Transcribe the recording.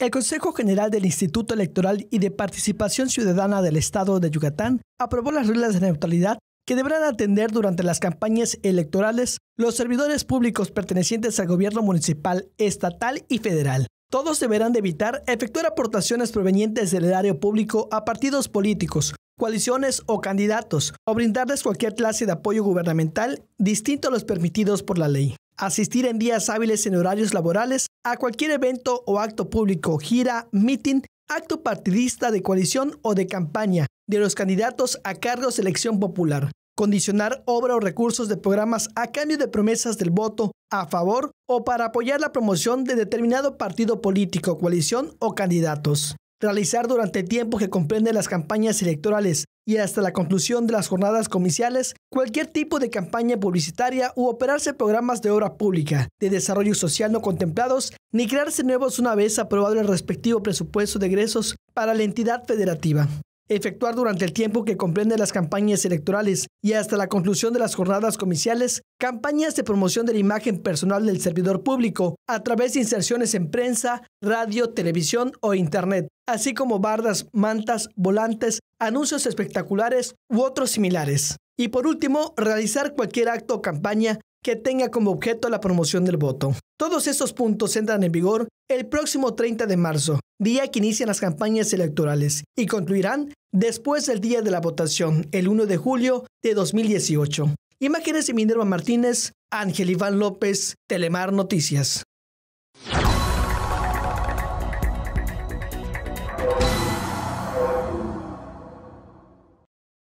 El Consejo General del Instituto Electoral y de Participación Ciudadana del Estado de Yucatán aprobó las reglas de neutralidad que deberán atender durante las campañas electorales los servidores públicos pertenecientes al gobierno municipal, estatal y federal. Todos deberán evitar efectuar aportaciones provenientes del erario público a partidos políticos, coaliciones o candidatos, o brindarles cualquier clase de apoyo gubernamental distinto a los permitidos por la ley asistir en días hábiles en horarios laborales a cualquier evento o acto público, gira, meeting, acto partidista de coalición o de campaña de los candidatos a cargos de elección popular. Condicionar obra o recursos de programas a cambio de promesas del voto a favor o para apoyar la promoción de determinado partido político, coalición o candidatos realizar durante el tiempo que comprende las campañas electorales y hasta la conclusión de las jornadas comerciales cualquier tipo de campaña publicitaria u operarse programas de obra pública, de desarrollo social no contemplados, ni crearse nuevos una vez aprobado el respectivo presupuesto de egresos para la entidad federativa efectuar durante el tiempo que comprende las campañas electorales y hasta la conclusión de las jornadas comerciales, campañas de promoción de la imagen personal del servidor público a través de inserciones en prensa, radio, televisión o internet, así como bardas, mantas, volantes, anuncios espectaculares u otros similares. Y por último, realizar cualquier acto o campaña que tenga como objeto la promoción del voto. Todos estos puntos entran en vigor el próximo 30 de marzo, día que inician las campañas electorales, y concluirán después del día de la votación, el 1 de julio de 2018. Imágenes de Minerva Martínez, Ángel Iván López, Telemar Noticias.